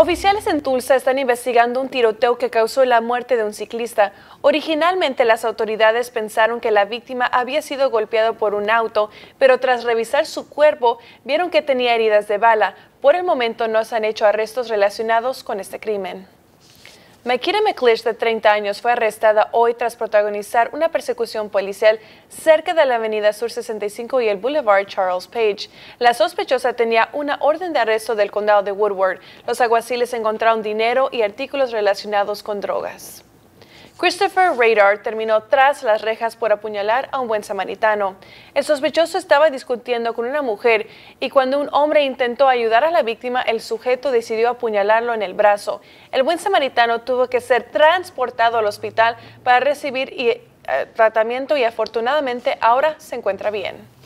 Oficiales en Tulsa están investigando un tiroteo que causó la muerte de un ciclista. Originalmente las autoridades pensaron que la víctima había sido golpeado por un auto, pero tras revisar su cuerpo vieron que tenía heridas de bala. Por el momento no se han hecho arrestos relacionados con este crimen. Makira McLish, de 30 años, fue arrestada hoy tras protagonizar una persecución policial cerca de la Avenida Sur 65 y el Boulevard Charles Page. La sospechosa tenía una orden de arresto del condado de Woodward. Los aguaciles encontraron dinero y artículos relacionados con drogas. Christopher Radar terminó tras las rejas por apuñalar a un buen samaritano. El sospechoso estaba discutiendo con una mujer y cuando un hombre intentó ayudar a la víctima, el sujeto decidió apuñalarlo en el brazo. El buen samaritano tuvo que ser transportado al hospital para recibir eh, tratamiento y afortunadamente ahora se encuentra bien.